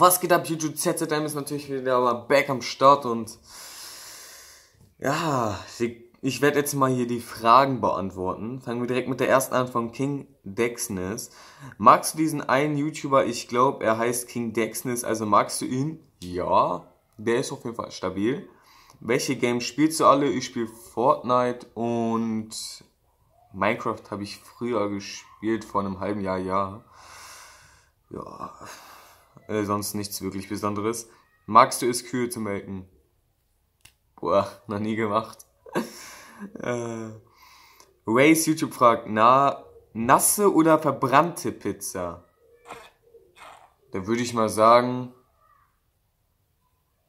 Was geht ab, YouTube? ZZM ist natürlich wieder mal back am Start und ja, ich werde jetzt mal hier die Fragen beantworten. Fangen wir direkt mit der ersten an von King Dexness. Magst du diesen einen YouTuber? Ich glaube, er heißt King Dexness, also magst du ihn? Ja, der ist auf jeden Fall stabil. Welche Games spielst du alle? Ich spiele Fortnite und Minecraft habe ich früher gespielt, vor einem halben Jahr, ja. Ja, äh, sonst nichts wirklich Besonderes. Magst du es, Kühe zu melken? Boah, noch nie gemacht. äh, Rays YouTube fragt, na, nasse oder verbrannte Pizza? Da würde ich mal sagen,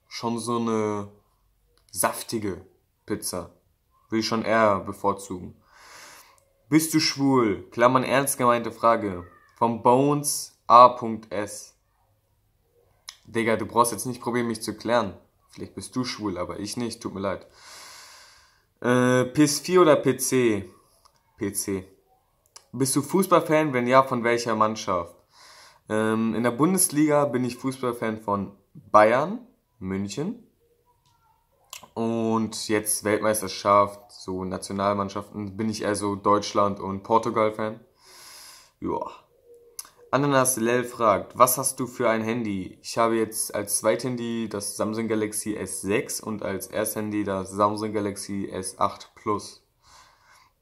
schon so eine saftige Pizza. Würde ich schon eher bevorzugen. Bist du schwul? Klammern ernst gemeinte Frage. Vom Bones A.S. Digga, du brauchst jetzt nicht probieren, mich zu klären. Vielleicht bist du schwul, aber ich nicht, tut mir leid. Äh, PS4 oder PC? PC. Bist du Fußballfan? Wenn ja, von welcher Mannschaft? Ähm, in der Bundesliga bin ich Fußballfan von Bayern, München. Und jetzt Weltmeisterschaft, so Nationalmannschaften, bin ich eher so Deutschland und Portugal-Fan. Joa. Ananas Lell fragt, was hast du für ein Handy? Ich habe jetzt als Zweithandy das Samsung Galaxy S6 und als Ersthandy das Samsung Galaxy S8 Plus.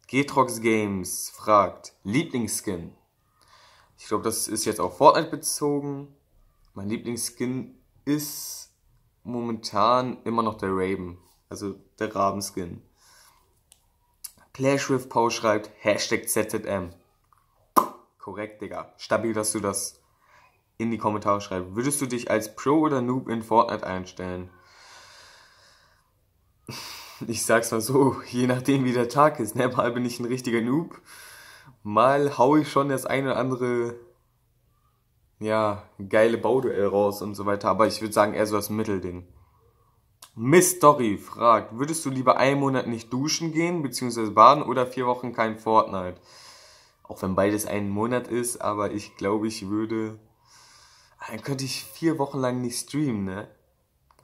Getrox Games fragt, Lieblingsskin? Ich glaube, das ist jetzt auf Fortnite bezogen. Mein Lieblingsskin ist momentan immer noch der Raven, also der Rabenskin. Clash with Pau schreibt, Hashtag ZZM. Korrekt, Digga. Stabil, dass du das in die Kommentare schreibst. Würdest du dich als Pro oder Noob in Fortnite einstellen? Ich sag's mal so, je nachdem wie der Tag ist. Ne? Mal bin ich ein richtiger Noob, mal hau ich schon das eine oder andere, ja, geile Bauduell raus und so weiter. Aber ich würde sagen, eher so das Mittelding. Miss Story fragt, würdest du lieber einen Monat nicht duschen gehen, beziehungsweise baden oder vier Wochen kein Fortnite? Auch wenn beides einen Monat ist, aber ich glaube, ich würde. Ah, dann könnte ich vier Wochen lang nicht streamen, ne?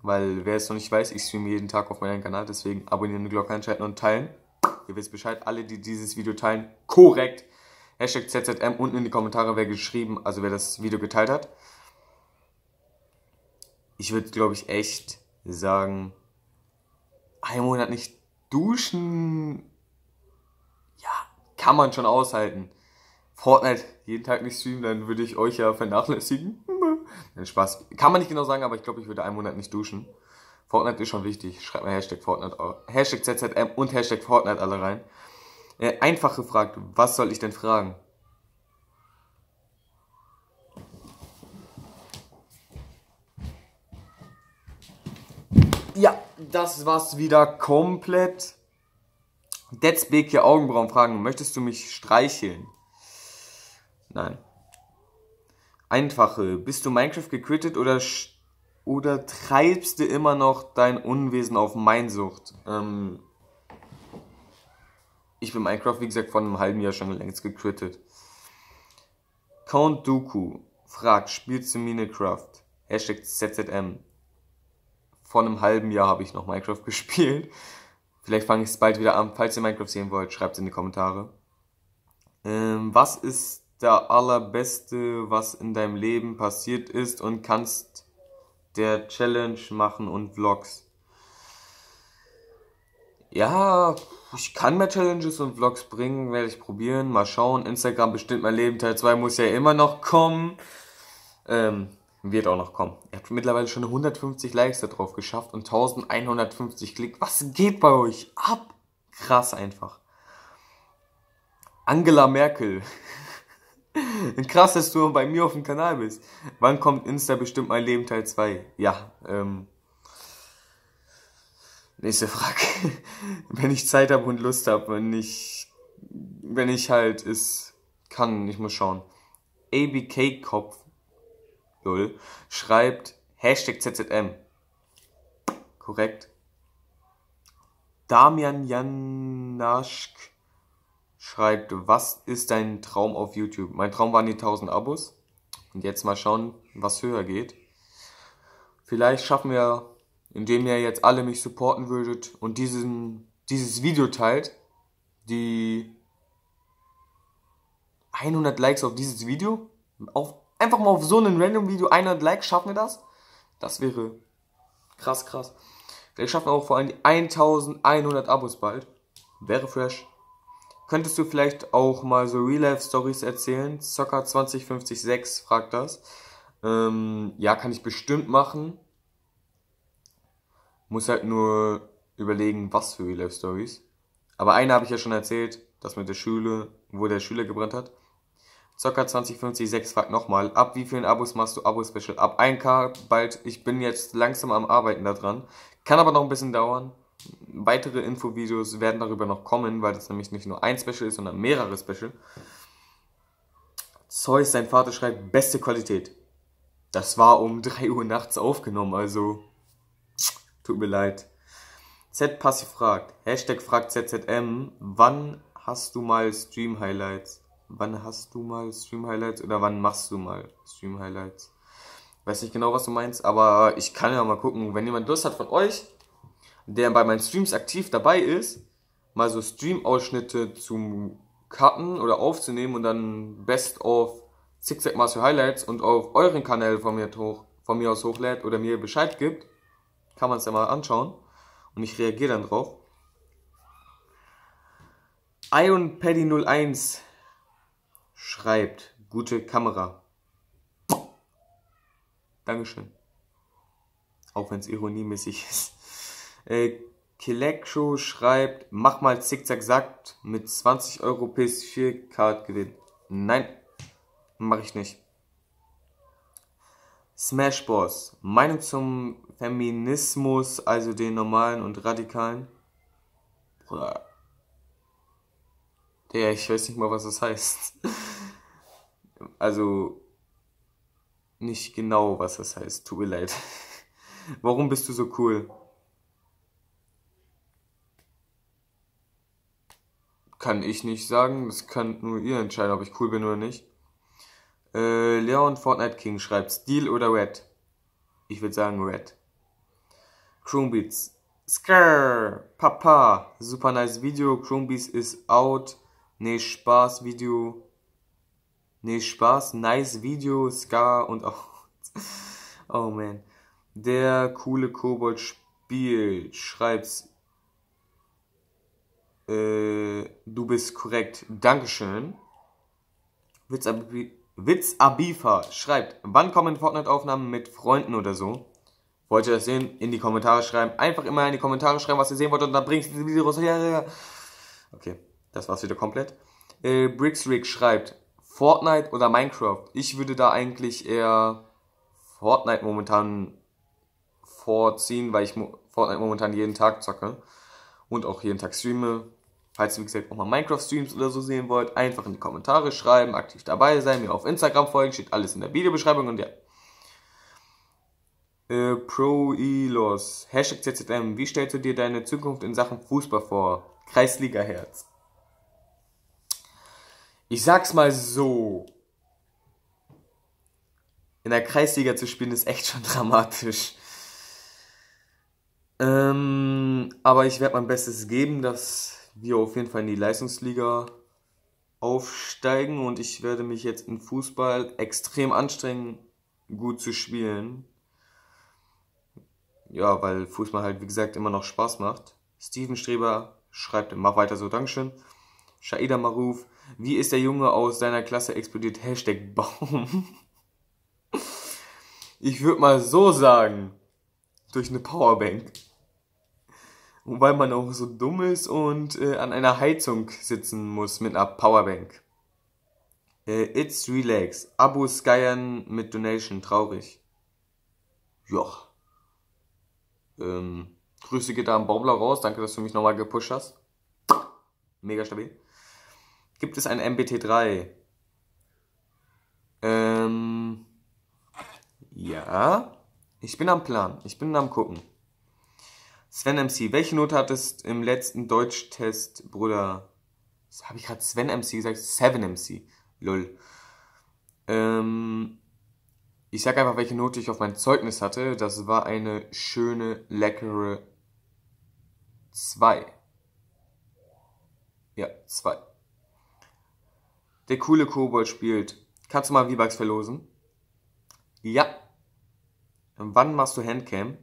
Weil, wer es noch nicht weiß, ich streame jeden Tag auf meinem Kanal, deswegen abonnieren, Glocke einschalten und teilen. Ihr wisst Bescheid, alle, die dieses Video teilen, korrekt. Hashtag ZZM unten in die Kommentare, wer geschrieben, also wer das Video geteilt hat. Ich würde, glaube ich, echt sagen, einen Monat nicht duschen kann man schon aushalten. Fortnite jeden Tag nicht streamen, dann würde ich euch ja vernachlässigen. Nein, Spaß. Kann man nicht genau sagen, aber ich glaube, ich würde einen Monat nicht duschen. Fortnite ist schon wichtig. Schreibt mal Hashtag Fortnite, Hashtag ZZM und Hashtag Fortnite alle rein. Äh, einfach gefragt, was soll ich denn fragen? Ja, das war's wieder komplett hier Augenbrauen fragen, möchtest du mich streicheln? Nein. Einfache, bist du Minecraft gequittet oder, oder treibst du immer noch dein Unwesen auf Meinsucht? Ähm, ich bin Minecraft, wie gesagt, vor einem halben Jahr schon längst gequittet. Count Dooku fragt, spielst du Minecraft? Hashtag ZZM. Vor einem halben Jahr habe ich noch Minecraft gespielt. Vielleicht fange ich es bald wieder an. Falls ihr Minecraft sehen wollt, schreibt es in die Kommentare. Ähm, was ist der allerbeste, was in deinem Leben passiert ist und kannst der Challenge machen und Vlogs? Ja, ich kann mehr Challenges und Vlogs bringen, werde ich probieren. Mal schauen. Instagram bestimmt mein Leben. Teil 2 muss ja immer noch kommen. Ähm, wird auch noch kommen. Ihr habt mittlerweile schon 150 Likes da drauf geschafft und 1150 Klicks. Was geht bei euch ab? Krass einfach. Angela Merkel. Krass, dass du bei mir auf dem Kanal bist. Wann kommt Insta bestimmt mein Leben Teil 2? Ja, ähm. Nächste Frage. wenn ich Zeit habe und Lust habe, wenn ich. Wenn ich halt es kann, ich muss schauen. ABK-Kopf Öl schreibt Hashtag ZZM. Korrekt. Damian Janaschk schreibt, was ist dein Traum auf YouTube? Mein Traum waren die 1000 Abos. Und jetzt mal schauen, was höher geht. Vielleicht schaffen wir, indem ihr jetzt alle mich supporten würdet und diesen, dieses Video teilt, die 100 Likes auf dieses Video, auf Einfach mal auf so einem random Video 100 Likes, schaffen wir das? Das wäre krass, krass. Vielleicht schaffen wir auch vor allem die 1100 Abos bald. Wäre fresh. Könntest du vielleicht auch mal so Real-Life-Stories erzählen? Zocker 2056 fragt das. Ähm, ja, kann ich bestimmt machen. Muss halt nur überlegen, was für Real-Life-Stories. Aber eine habe ich ja schon erzählt, das mit der Schule, wo der Schüler gebrannt hat. Zocker 2056 fragt nochmal, ab wie vielen Abos machst du Abo-Special? Ab 1k bald, ich bin jetzt langsam am Arbeiten daran. Kann aber noch ein bisschen dauern. Weitere Infovideos werden darüber noch kommen, weil das nämlich nicht nur ein Special ist, sondern mehrere Special. Zeus, sein Vater schreibt, beste Qualität. Das war um 3 Uhr nachts aufgenommen, also tut mir leid. Z-Passi fragt, Hashtag fragt ZZM, wann hast du mal Stream-Highlights? wann hast du mal Stream Highlights oder wann machst du mal Stream Highlights? Weiß nicht genau, was du meinst, aber ich kann ja mal gucken, wenn jemand Lust hat von euch, der bei meinen Streams aktiv dabei ist, mal so Stream-Ausschnitte zum Cutten oder aufzunehmen und dann best auf Zigzag Master Highlights und auf euren Kanal von mir, hoch, von mir aus hochlädt oder mir Bescheid gibt, kann man es ja mal anschauen und ich reagiere dann drauf. Iron Paddy 01 schreibt. Gute Kamera. Dankeschön. Auch wenn es ironiemäßig ist. Äh, Keleksho schreibt, mach mal zickzack sagt, mit 20 Euro PS4 Card Gewinn. Nein, mache ich nicht. Smash Bros. Meinung zum Feminismus, also den normalen und radikalen? Bruder. Digga, ich weiß nicht mal, was das heißt. Also, nicht genau, was das heißt. Tut mir leid. Warum bist du so cool? Kann ich nicht sagen. Das kann nur ihr entscheiden, ob ich cool bin oder nicht. Äh, Leon Fortnite King schreibt Steel oder Red? Ich würde sagen Red. Chromebeats. Beats. Skrrr, Papa, super nice Video. Chromebeats Beats is out. Nee, Spaß, Video. Nee, Spaß, nice Video, Ska und auch. Oh man. Der coole Kobold spielt, schreibt's. Äh, du bist korrekt. Dankeschön. Witz, Abifa schreibt, wann kommen Fortnite-Aufnahmen mit Freunden oder so? Wollt ihr das sehen? In die Kommentare schreiben. Einfach immer in die Kommentare schreiben, was ihr sehen wollt und dann bringst du die Videos her. Okay. Das war's wieder komplett. Äh, Bricksrick schreibt, Fortnite oder Minecraft? Ich würde da eigentlich eher Fortnite momentan vorziehen, weil ich mo Fortnite momentan jeden Tag zocke und auch jeden Tag streame. Falls ihr, wie gesagt, auch mal Minecraft-Streams oder so sehen wollt, einfach in die Kommentare schreiben, aktiv dabei sein, mir auf Instagram folgen, steht alles in der Videobeschreibung und ja. Äh, Proelos, Hashtag ZZM, wie stellst du dir deine Zukunft in Sachen Fußball vor? Kreisliga-Herz. Ich sag's mal so. In der Kreisliga zu spielen ist echt schon dramatisch. Ähm, aber ich werde mein Bestes geben, dass wir auf jeden Fall in die Leistungsliga aufsteigen und ich werde mich jetzt im Fußball extrem anstrengen, gut zu spielen. Ja, weil Fußball halt, wie gesagt, immer noch Spaß macht. Steven Streber schreibt, mach weiter so, Dankeschön. Shaida Maruf, wie ist der Junge aus deiner Klasse explodiert? Hashtag Baum. Ich würde mal so sagen. Durch eine Powerbank. Wobei man auch so dumm ist und äh, an einer Heizung sitzen muss mit einer Powerbank. Äh, it's relax. Abo skyern mit Donation. Traurig. Joch. Ähm, Grüße geht da am Baumler raus. Danke, dass du mich nochmal gepusht hast. Mega stabil. Gibt es ein MBT3? Ähm, ja. Ich bin am Plan. Ich bin am Gucken. Sven MC, welche Note hattest im letzten Deutschtest, Bruder? Habe ich gerade Sven MC gesagt? Seven MC. Lol. Ähm, ich sage einfach, welche Note ich auf mein Zeugnis hatte. Das war eine schöne, leckere 2. Ja, 2. Der coole Kobold spielt. Kannst du mal V-Bucks verlosen? Ja. Und wann machst du Handcam?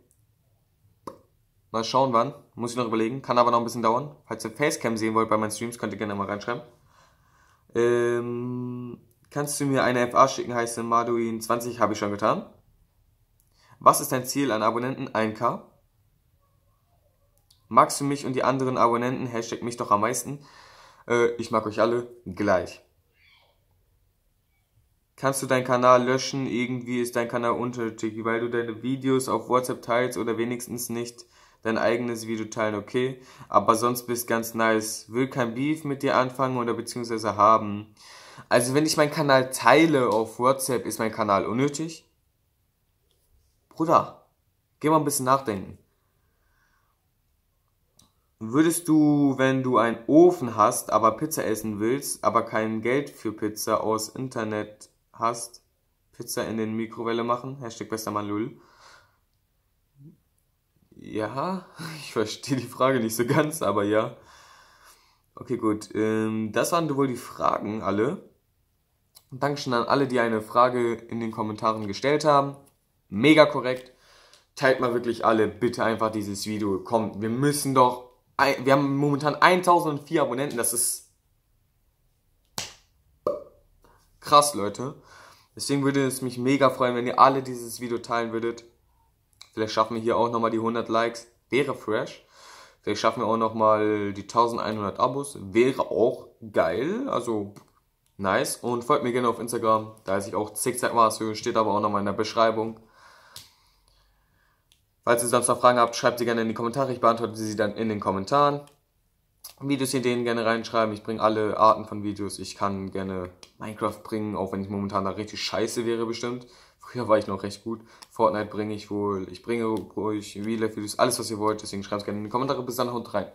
Mal schauen wann. Muss ich noch überlegen. Kann aber noch ein bisschen dauern. Falls ihr Facecam sehen wollt bei meinen Streams, könnt ihr gerne mal reinschreiben. Ähm, kannst du mir eine FA schicken, heißt marduin 20, habe ich schon getan. Was ist dein Ziel an Abonnenten? 1K. Magst du mich und die anderen Abonnenten? Hashtag mich doch am meisten. Äh, ich mag euch alle gleich kannst du deinen Kanal löschen, irgendwie ist dein Kanal unnötig, weil du deine Videos auf WhatsApp teilst oder wenigstens nicht dein eigenes Video teilen, okay? Aber sonst bist ganz nice. Will kein Beef mit dir anfangen oder beziehungsweise haben. Also wenn ich meinen Kanal teile auf WhatsApp, ist mein Kanal unnötig? Bruder, geh mal ein bisschen nachdenken. Würdest du, wenn du einen Ofen hast, aber Pizza essen willst, aber kein Geld für Pizza aus Internet hast, Pizza in den Mikrowelle machen. Hashtag bester Mann Lul. Ja, ich verstehe die Frage nicht so ganz, aber ja. Okay, gut. Ähm, das waren wohl die Fragen alle. Und Dankeschön an alle, die eine Frage in den Kommentaren gestellt haben. Mega korrekt. Teilt mal wirklich alle bitte einfach dieses Video. Kommt, wir müssen doch. Wir haben momentan 1004 Abonnenten. Das ist krass, Leute. Deswegen würde es mich mega freuen, wenn ihr alle dieses Video teilen würdet. Vielleicht schaffen wir hier auch nochmal die 100 Likes. Wäre fresh. Vielleicht schaffen wir auch nochmal die 1100 Abos. Wäre auch geil. Also nice. Und folgt mir gerne auf Instagram. Da ist ich auch Zickzack Marshöhe. Steht aber auch nochmal in der Beschreibung. Falls ihr sonst noch Fragen habt, schreibt sie gerne in die Kommentare. Ich beantworte sie dann in den Kommentaren. Videos hier gerne reinschreiben. Ich bringe alle Arten von Videos. Ich kann gerne Minecraft bringen, auch wenn ich momentan da richtig scheiße wäre bestimmt. Früher war ich noch recht gut. Fortnite bringe ich wohl. Ich bringe ruhig Real Life Videos, alles was ihr wollt. Deswegen schreibt es gerne in die Kommentare. Bis dann, haut rein.